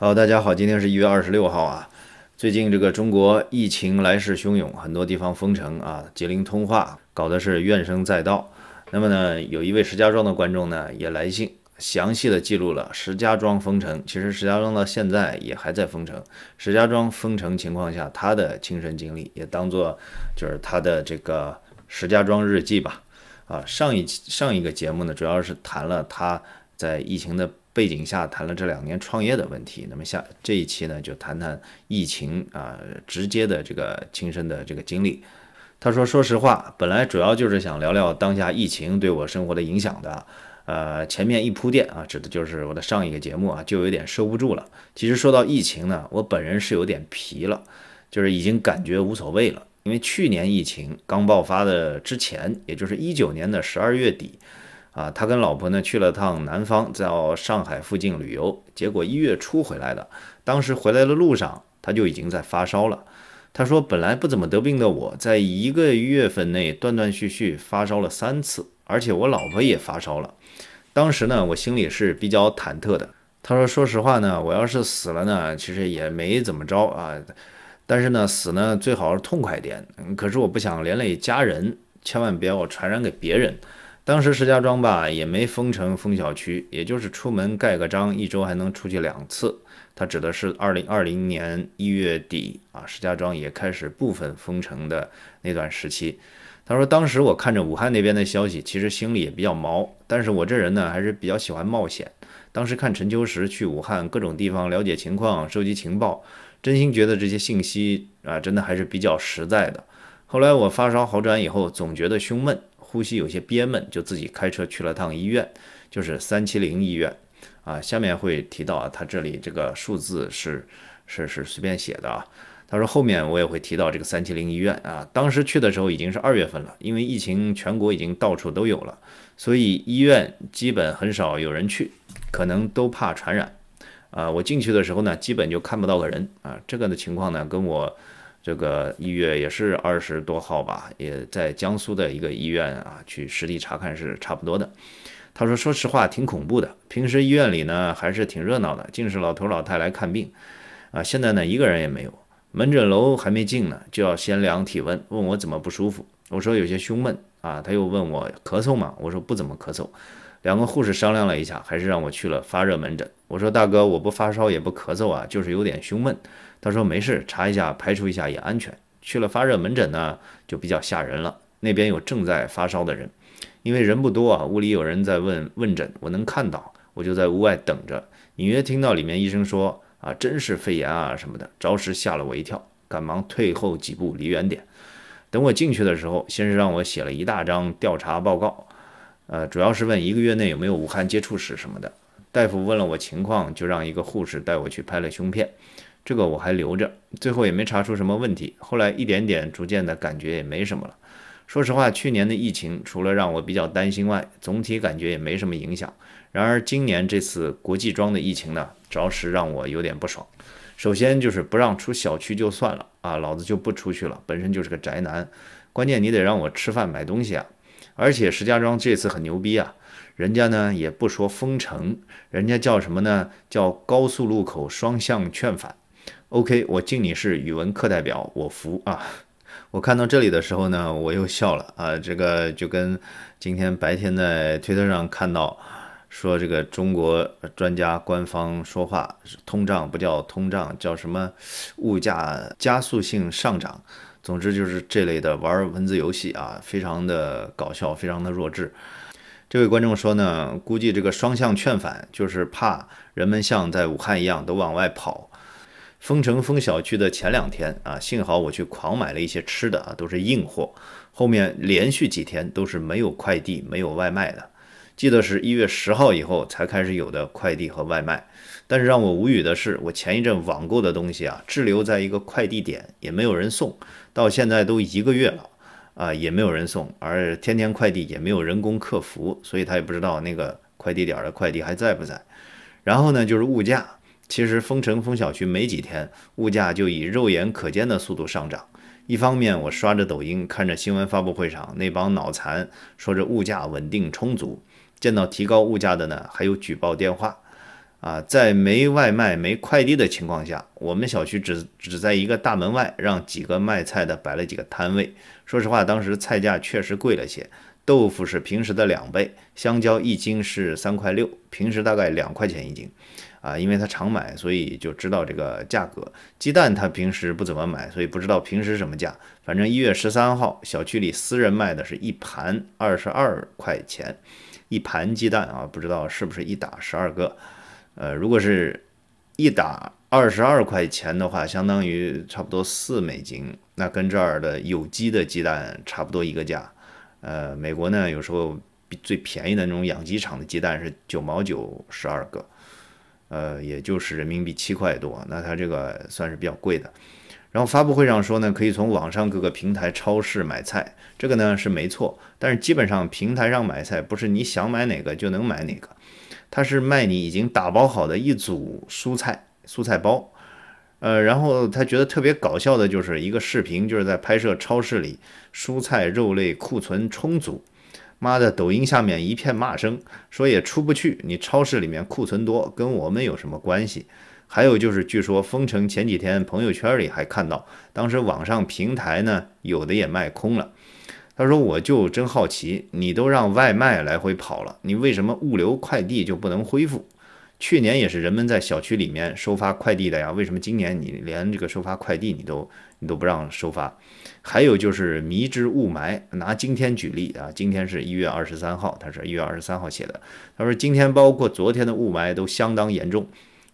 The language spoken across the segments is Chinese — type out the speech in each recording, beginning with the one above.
好，大家好，今天是一月二十六号啊。最近这个中国疫情来势汹涌，很多地方封城啊，吉林通化搞的是怨声载道。那么呢，有一位石家庄的观众呢也来信，详细的记录了石家庄封城。其实石家庄到现在也还在封城。石家庄封城情况下，他的亲身经历也当做就是他的这个石家庄日记吧。啊，上一上一个节目呢，主要是谈了他在疫情的。背景下谈了这两年创业的问题，那么下这一期呢就谈谈疫情啊直接的这个亲身的这个经历。他说：“说实话，本来主要就是想聊聊当下疫情对我生活的影响的。呃，前面一铺垫啊，指的就是我的上一个节目啊，就有点收不住了。其实说到疫情呢，我本人是有点疲了，就是已经感觉无所谓了，因为去年疫情刚爆发的之前，也就是一九年的十二月底。”啊，他跟老婆呢去了趟南方，在上海附近旅游，结果一月初回来的。当时回来的路上，他就已经在发烧了。他说，本来不怎么得病的我，在一个月份内断断续续发烧了三次，而且我老婆也发烧了。当时呢，我心里是比较忐忑的。他说，说实话呢，我要是死了呢，其实也没怎么着啊。但是呢，死呢最好是痛快点。可是我不想连累家人，千万不要传染给别人。当时石家庄吧也没封城封小区，也就是出门盖个章，一周还能出去两次。他指的是二零二零年一月底啊，石家庄也开始部分封城的那段时期。他说当时我看着武汉那边的消息，其实心里也比较毛，但是我这人呢还是比较喜欢冒险。当时看陈秋实去武汉各种地方了解情况，收集情报，真心觉得这些信息啊真的还是比较实在的。后来我发烧好转以后，总觉得胸闷。呼吸有些憋闷，就自己开车去了趟医院，就是三七零医院啊。下面会提到啊，他这里这个数字是是是随便写的啊。他说后面我也会提到这个三七零医院啊。当时去的时候已经是二月份了，因为疫情全国已经到处都有了，所以医院基本很少有人去，可能都怕传染啊。我进去的时候呢，基本就看不到个人啊。这个的情况呢，跟我。这个一月也是二十多号吧，也在江苏的一个医院啊，去实地查看是差不多的。他说，说实话挺恐怖的。平时医院里呢还是挺热闹的，尽是老头老太来看病啊，现在呢一个人也没有。门诊楼还没进呢，就要先量体温，问我怎么不舒服。我说有些胸闷啊，他又问我咳嗽吗？我说不怎么咳嗽。两个护士商量了一下，还是让我去了发热门诊。我说：“大哥，我不发烧也不咳嗽啊，就是有点胸闷。”他说：“没事，查一下，排除一下也安全。”去了发热门诊呢，就比较吓人了。那边有正在发烧的人，因为人不多啊，屋里有人在问问诊，我能看到，我就在屋外等着。隐约听到里面医生说：“啊，真是肺炎啊什么的。”着实吓了我一跳，赶忙退后几步，离远点。等我进去的时候，先是让我写了一大张调查报告。呃，主要是问一个月内有没有武汉接触史什么的。大夫问了我情况，就让一个护士带我去拍了胸片，这个我还留着。最后也没查出什么问题，后来一点点逐渐的感觉也没什么了。说实话，去年的疫情除了让我比较担心外，总体感觉也没什么影响。然而今年这次国际庄的疫情呢，着实让我有点不爽。首先就是不让出小区就算了啊，老子就不出去了，本身就是个宅男。关键你得让我吃饭买东西啊。而且石家庄这次很牛逼啊，人家呢也不说封城，人家叫什么呢？叫高速路口双向劝返。OK，我敬你是语文课代表，我服啊！我看到这里的时候呢，我又笑了啊，这个就跟今天白天在推特上看到说这个中国专家官方说话，通胀不叫通胀，叫什么物价加速性上涨。总之就是这类的玩文字游戏啊，非常的搞笑，非常的弱智。这位观众说呢，估计这个双向劝返就是怕人们像在武汉一样都往外跑。封城封小区的前两天啊，幸好我去狂买了一些吃的啊，都是硬货。后面连续几天都是没有快递、没有外卖的。记得是一月十号以后才开始有的快递和外卖。但是让我无语的是，我前一阵网购的东西啊，滞留在一个快递点，也没有人送。到现在都一个月了，啊，也没有人送，而天天快递也没有人工客服，所以他也不知道那个快递点的快递还在不在。然后呢，就是物价，其实封城封小区没几天，物价就以肉眼可见的速度上涨。一方面，我刷着抖音，看着新闻发布会上那帮脑残说着物价稳定充足，见到提高物价的呢，还有举报电话。啊，在没外卖、没快递的情况下，我们小区只只在一个大门外让几个卖菜的摆了几个摊位。说实话，当时菜价确实贵了些，豆腐是平时的两倍，香蕉一斤是三块六，平时大概两块钱一斤。啊，因为他常买，所以就知道这个价格。鸡蛋他平时不怎么买，所以不知道平时什么价。反正一月十三号，小区里私人卖的是一盘二十二块钱，一盘鸡蛋啊，不知道是不是一打十二个。呃，如果是，一打二十二块钱的话，相当于差不多四美金，那跟这儿的有机的鸡蛋差不多一个价。呃，美国呢，有时候最便宜的那种养鸡场的鸡蛋是九毛九十二个，呃，也就是人民币七块多，那它这个算是比较贵的。然后发布会上说呢，可以从网上各个平台超市买菜，这个呢是没错，但是基本上平台上买菜不是你想买哪个就能买哪个。他是卖你已经打包好的一组蔬菜蔬菜包，呃，然后他觉得特别搞笑的就是一个视频，就是在拍摄超市里蔬菜肉类库存充足，妈的，抖音下面一片骂声，说也出不去，你超市里面库存多，跟我们有什么关系？还有就是，据说封城前几天，朋友圈里还看到，当时网上平台呢有的也卖空了。他说：“我就真好奇，你都让外卖来回跑了，你为什么物流快递就不能恢复？去年也是人们在小区里面收发快递的呀，为什么今年你连这个收发快递你都你都不让收发？还有就是迷之雾霾，拿今天举例啊，今天是一月二十三号，他是一月二十三号写的。他说今天包括昨天的雾霾都相当严重，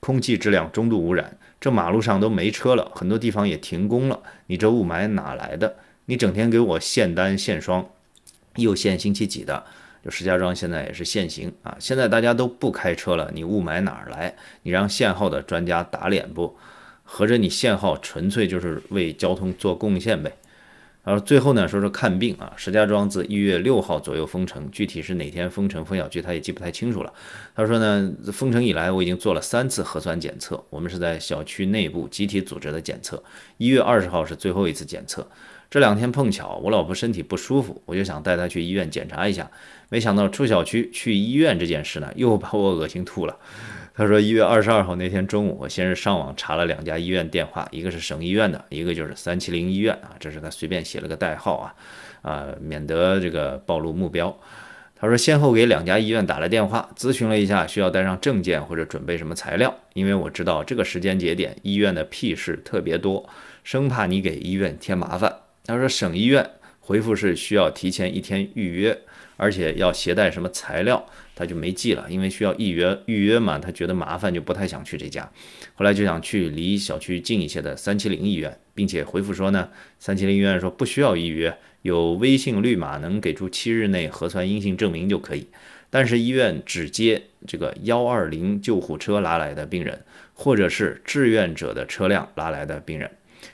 空气质量中度污染，这马路上都没车了，很多地方也停工了，你这雾霾哪来的？”你整天给我限单限双，又限星期几的？就石家庄现在也是限行啊！现在大家都不开车了，你雾霾哪儿来？你让限号的专家打脸不？合着你限号纯粹就是为交通做贡献呗？然后最后呢，说说看病啊。石家庄自一月六号左右封城，具体是哪天封城封小区，他也记不太清楚了。他说呢，封城以来我已经做了三次核酸检测，我们是在小区内部集体组织的检测，一月二十号是最后一次检测。这两天碰巧我老婆身体不舒服，我就想带她去医院检查一下，没想到出小区去医院这件事呢，又把我恶心吐了。他说一月二十二号那天中午，我先是上网查了两家医院电话，一个是省医院的，一个就是三七零医院啊，这是他随便写了个代号啊，啊，免得这个暴露目标。他说先后给两家医院打了电话，咨询了一下需要带上证件或者准备什么材料，因为我知道这个时间节点医院的屁事特别多，生怕你给医院添麻烦。他说省医院回复是需要提前一天预约，而且要携带什么材料，他就没记了，因为需要预约预约嘛，他觉得麻烦就不太想去这家。后来就想去离小区近一些的三七零医院，并且回复说呢，三七零医院说不需要预约，有微信绿码能给出七日内核酸阴性证明就可以，但是医院只接这个幺二零救护车拉来的病人，或者是志愿者的车辆拉来的病人。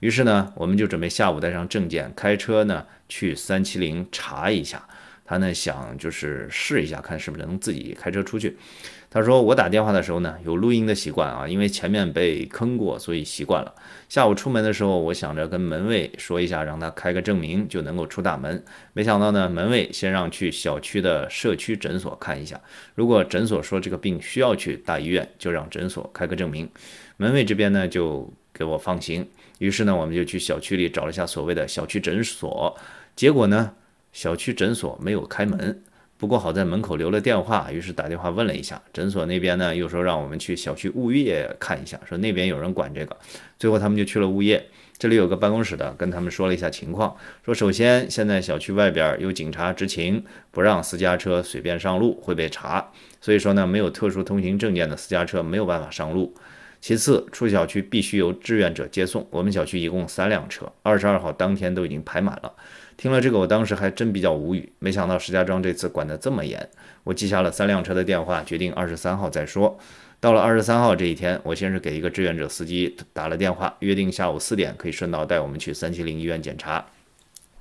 于是呢，我们就准备下午带上证件，开车呢去三七零查一下。他呢想就是试一下，看是不是能自己开车出去。他说我打电话的时候呢有录音的习惯啊，因为前面被坑过，所以习惯了。下午出门的时候，我想着跟门卫说一下，让他开个证明就能够出大门。没想到呢，门卫先让去小区的社区诊所看一下，如果诊所说这个病需要去大医院，就让诊所开个证明。门卫这边呢就给我放行。于是呢，我们就去小区里找了一下所谓的小区诊所，结果呢，小区诊所没有开门。不过好在门口留了电话，于是打电话问了一下诊所那边呢，又说让我们去小区物业看一下，说那边有人管这个。最后他们就去了物业，这里有个办公室的跟他们说了一下情况，说首先现在小区外边有警察执勤，不让私家车随便上路，会被查。所以说呢，没有特殊通行证件的私家车没有办法上路。其次，出小区必须由志愿者接送。我们小区一共三辆车，二十二号当天都已经排满了。听了这个，我当时还真比较无语，没想到石家庄这次管得这么严。我记下了三辆车的电话，决定二十三号再说。到了二十三号这一天，我先是给一个志愿者司机打了电话，约定下午四点可以顺道带我们去三七零医院检查。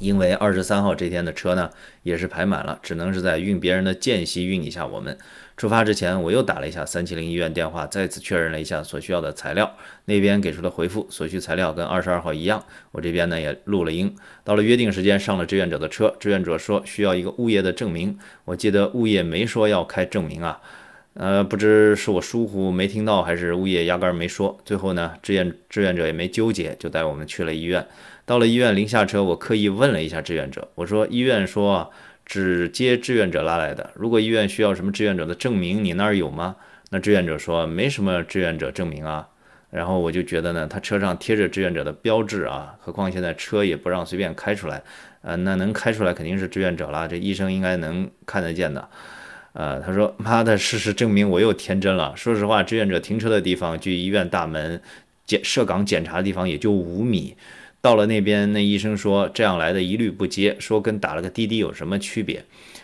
因为二十三号这天的车呢，也是排满了，只能是在运别人的间隙运一下我们。出发之前，我又打了一下三七零医院电话，再次确认了一下所需要的材料。那边给出的回复，所需材料跟二十二号一样。我这边呢也录了音。到了约定时间，上了志愿者的车。志愿者说需要一个物业的证明。我记得物业没说要开证明啊，呃，不知是我疏忽没听到，还是物业压根没说。最后呢，志愿志愿者也没纠结，就带我们去了医院。到了医院，临下车，我刻意问了一下志愿者，我说医院说。只接志愿者拉来的。如果医院需要什么志愿者的证明，你那儿有吗？那志愿者说没什么志愿者证明啊。然后我就觉得呢，他车上贴着志愿者的标志啊，何况现在车也不让随便开出来，呃，那能开出来肯定是志愿者啦。这医生应该能看得见的。呃，他说妈的，事实证明我又天真了。说实话，志愿者停车的地方距医院大门检设岗检查的地方也就五米。到了那边，那医生说这样来的一律不接，说跟打了个滴滴有什么区别？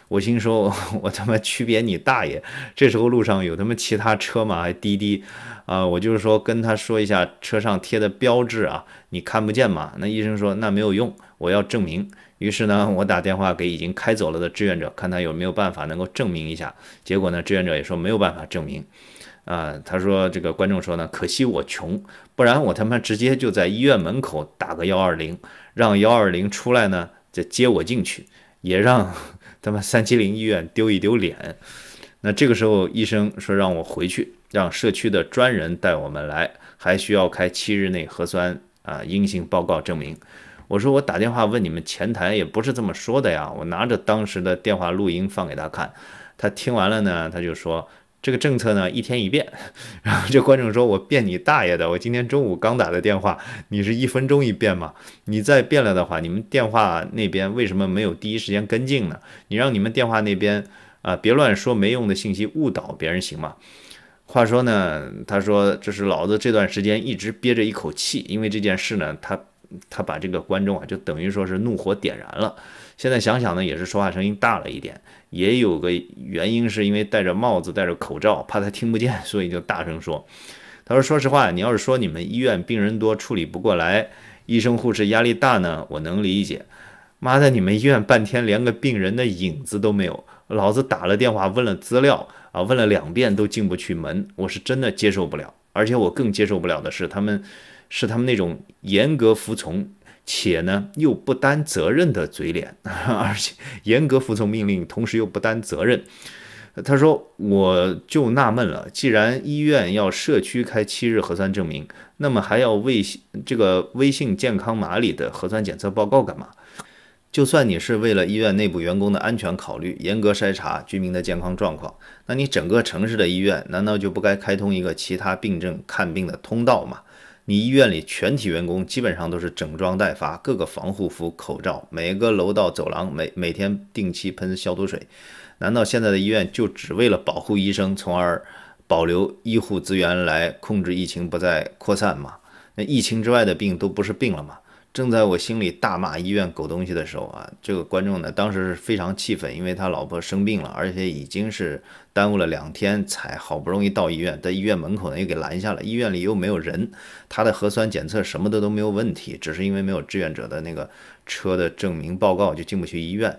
我心说，我他妈区别你大爷！这时候路上有他妈其他车吗？还滴滴啊？我就是说跟他说一下车上贴的标志啊，你看不见吗？那医生说那没有用，我要证明。于是呢，我打电话给已经开走了的志愿者，看他有没有办法能够证明一下。结果呢，志愿者也说没有办法证明。啊，他说这个观众说呢，可惜我穷，不然我他妈直接就在医院门口打个幺二零，让幺二零出来呢，再接我进去，也让他妈三七零医院丢一丢脸。那这个时候医生说让我回去，让社区的专人带我们来，还需要开七日内核酸啊阴性报告证明。我说我打电话问你们前台也不是这么说的呀，我拿着当时的电话录音放给他看，他听完了呢，他就说。这个政策呢，一天一变，然后这观众说：“我变你大爷的！我今天中午刚打的电话，你是一分钟一变吗？你再变了的话，你们电话那边为什么没有第一时间跟进呢？你让你们电话那边啊，别乱说没用的信息误导别人行吗？”话说呢，他说：“这是老子这段时间一直憋着一口气，因为这件事呢，他他把这个观众啊，就等于说是怒火点燃了。”现在想想呢，也是说话声音大了一点，也有个原因，是因为戴着帽子、戴着口罩，怕他听不见，所以就大声说。他说：“说实话，你要是说你们医院病人多，处理不过来，医生护士压力大呢，我能理解。妈的，你们医院半天连个病人的影子都没有，老子打了电话问了资料啊，问了两遍都进不去门，我是真的接受不了。而且我更接受不了的是，他们是他们那种严格服从。”且呢又不担责任的嘴脸，而且严格服从命令，同时又不担责任。他说，我就纳闷了，既然医院要社区开七日核酸证明，那么还要微这个微信健康码里的核酸检测报告干嘛？就算你是为了医院内部员工的安全考虑，严格筛查居民的健康状况，那你整个城市的医院难道就不该开通一个其他病症看病的通道吗？你医院里全体员工基本上都是整装待发，各个防护服、口罩，每个楼道、走廊每每天定期喷消毒水。难道现在的医院就只为了保护医生，从而保留医护资源来控制疫情不再扩散吗？那疫情之外的病都不是病了吗？正在我心里大骂医院狗东西的时候啊，这个观众呢当时是非常气愤，因为他老婆生病了，而且已经是耽误了两天才好不容易到医院，在医院门口呢又给拦下了，医院里又没有人，他的核酸检测什么的都没有问题，只是因为没有志愿者的那个车的证明报告就进不去医院，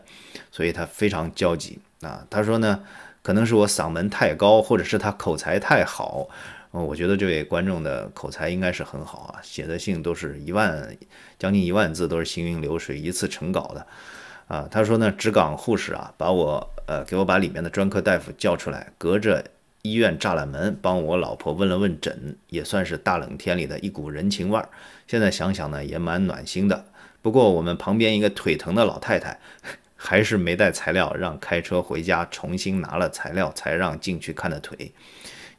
所以他非常焦急啊。他说呢，可能是我嗓门太高，或者是他口才太好。哦，我觉得这位观众的口才应该是很好啊，写的信都是一万，将近一万字，都是行云流水，一次成稿的。啊，他说呢，职岗护士啊，把我呃，给我把里面的专科大夫叫出来，隔着医院栅栏门帮我老婆问了问诊，也算是大冷天里的一股人情味儿。现在想想呢，也蛮暖心的。不过我们旁边一个腿疼的老太太，还是没带材料，让开车回家重新拿了材料才让进去看的腿。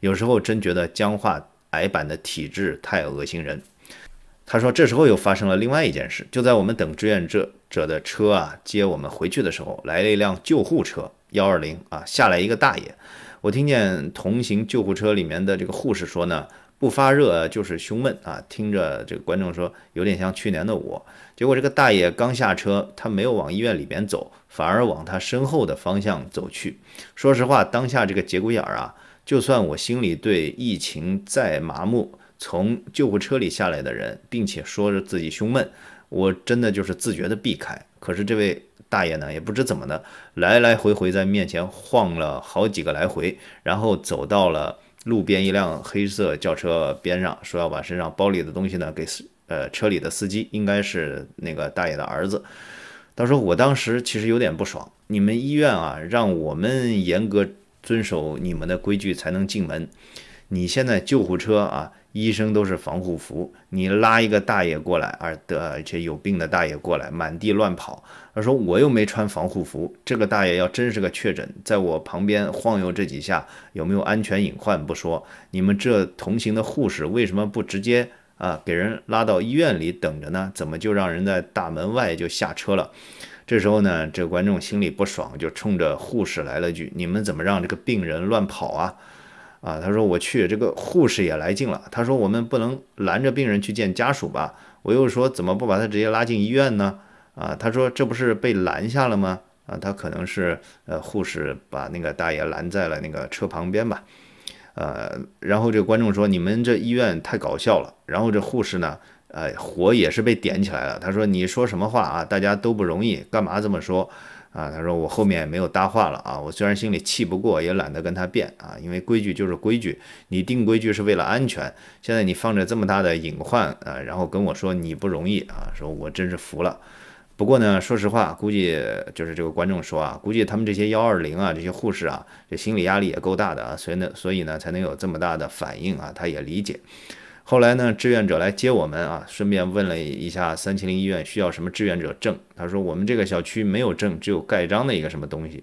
有时候真觉得僵化矮板的体质太恶心人。他说：“这时候又发生了另外一件事，就在我们等志愿者者的车啊接我们回去的时候，来了一辆救护车，幺二零啊，下来一个大爷。我听见同行救护车里面的这个护士说呢，不发热就是胸闷啊。听着这个观众说有点像去年的我。结果这个大爷刚下车，他没有往医院里边走，反而往他身后的方向走去。说实话，当下这个节骨眼儿啊。”就算我心里对疫情再麻木，从救护车里下来的人，并且说着自己胸闷，我真的就是自觉的避开。可是这位大爷呢，也不知怎么的，来来回回在面前晃了好几个来回，然后走到了路边一辆黑色轿车边上，说要把身上包里的东西呢给司，呃，车里的司机，应该是那个大爷的儿子。他说：“我当时其实有点不爽，你们医院啊，让我们严格。”遵守你们的规矩才能进门。你现在救护车啊，医生都是防护服，你拉一个大爷过来，而的且有病的大爷过来，满地乱跑。他说我又没穿防护服，这个大爷要真是个确诊，在我旁边晃悠这几下，有没有安全隐患不说，你们这同行的护士为什么不直接啊给人拉到医院里等着呢？怎么就让人在大门外就下车了？这时候呢，这个观众心里不爽，就冲着护士来了句：“你们怎么让这个病人乱跑啊？”啊，他说：“我去。”这个护士也来劲了，他说：“我们不能拦着病人去见家属吧？”我又说：“怎么不把他直接拉进医院呢？”啊，他说：“这不是被拦下了吗？”啊，他可能是呃，护士把那个大爷拦在了那个车旁边吧。呃，然后这个观众说：“你们这医院太搞笑了。”然后这护士呢？呃，火也是被点起来了。他说：“你说什么话啊？大家都不容易，干嘛这么说啊？”他说：“我后面也没有搭话了啊。我虽然心里气不过，也懒得跟他辩啊，因为规矩就是规矩，你定规矩是为了安全。现在你放着这么大的隐患啊，然后跟我说你不容易啊，说我真是服了。不过呢，说实话，估计就是这个观众说啊，估计他们这些幺二零啊，这些护士啊，这心理压力也够大的啊，所以呢，所以呢，才能有这么大的反应啊。他也理解。”后来呢，志愿者来接我们啊，顺便问了一下三七零医院需要什么志愿者证。他说我们这个小区没有证，只有盖章的一个什么东西。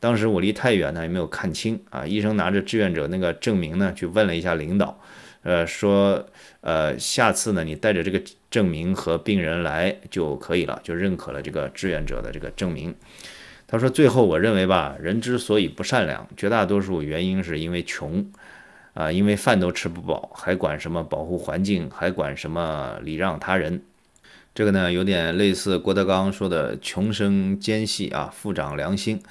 当时我离太远呢，也没有看清啊。医生拿着志愿者那个证明呢，去问了一下领导，呃，说呃，下次呢你带着这个证明和病人来就可以了，就认可了这个志愿者的这个证明。他说最后我认为吧，人之所以不善良，绝大多数原因是因为穷。啊，因为饭都吃不饱，还管什么保护环境，还管什么礼让他人？这个呢，有点类似郭德纲说的“穷生奸细，啊富长良心”。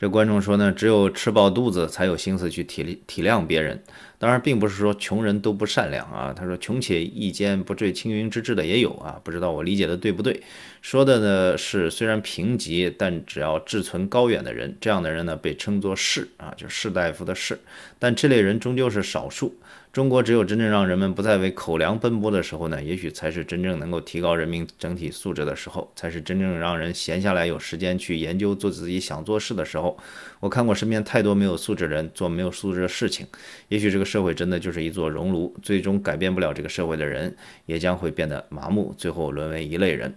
这观众说呢，只有吃饱肚子，才有心思去体体谅别人。当然，并不是说穷人都不善良啊。他说：“穷且益坚，不坠青云之志的也有啊。”不知道我理解的对不对？说的呢是，虽然贫瘠，但只要志存高远的人，这样的人呢，被称作士啊，就士大夫的士。但这类人终究是少数。中国只有真正让人们不再为口粮奔波的时候呢，也许才是真正能够提高人民整体素质的时候，才是真正让人闲下来有时间去研究做自己想做事的时候。我看过身边太多没有素质人做没有素质的事情，也许这个。社会真的就是一座熔炉，最终改变不了这个社会的人，也将会变得麻木，最后沦为一类人。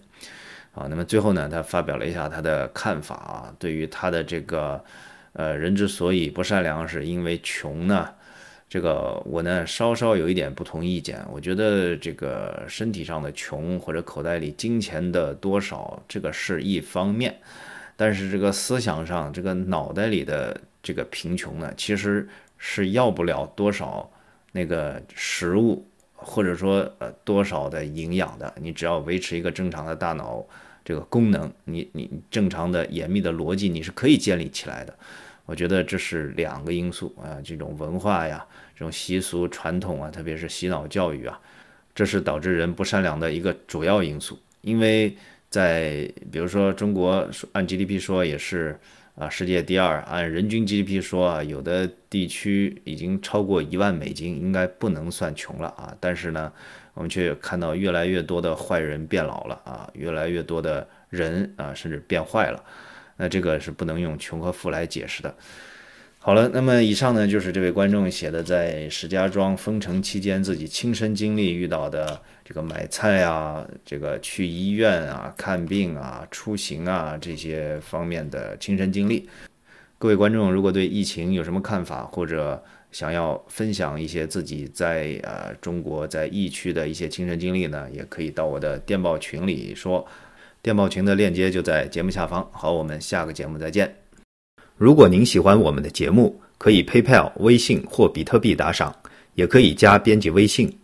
好，那么最后呢，他发表了一下他的看法啊，对于他的这个，呃，人之所以不善良，是因为穷呢？这个我呢稍稍有一点不同意见，我觉得这个身体上的穷或者口袋里金钱的多少，这个是一方面，但是这个思想上这个脑袋里的这个贫穷呢，其实。是要不了多少那个食物，或者说呃多少的营养的。你只要维持一个正常的大脑这个功能，你你正常的严密的逻辑，你是可以建立起来的。我觉得这是两个因素啊，这种文化呀，这种习俗传统啊，特别是洗脑教育啊，这是导致人不善良的一个主要因素。因为在比如说中国按 GDP 说也是。啊，世界第二，按人均 GDP 说啊，有的地区已经超过一万美金，应该不能算穷了啊。但是呢，我们却看到越来越多的坏人变老了啊，越来越多的人啊，甚至变坏了。那这个是不能用穷和富来解释的。好了，那么以上呢，就是这位观众写的在石家庄封城期间自己亲身经历遇到的。这个买菜啊，这个去医院啊、看病啊、出行啊这些方面的亲身经历。各位观众，如果对疫情有什么看法，或者想要分享一些自己在呃中国在疫区的一些亲身经历呢，也可以到我的电报群里说。电报群的链接就在节目下方。好，我们下个节目再见。如果您喜欢我们的节目，可以 PayPal、微信或比特币打赏，也可以加编辑微信。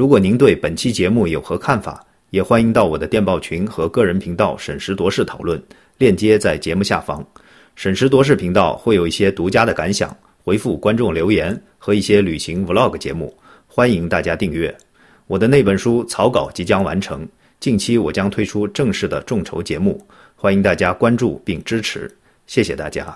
如果您对本期节目有何看法，也欢迎到我的电报群和个人频道审时度势讨论，链接在节目下方。审时度势频道会有一些独家的感想，回复观众留言和一些旅行 Vlog 节目，欢迎大家订阅。我的那本书草稿即将完成，近期我将推出正式的众筹节目，欢迎大家关注并支持，谢谢大家。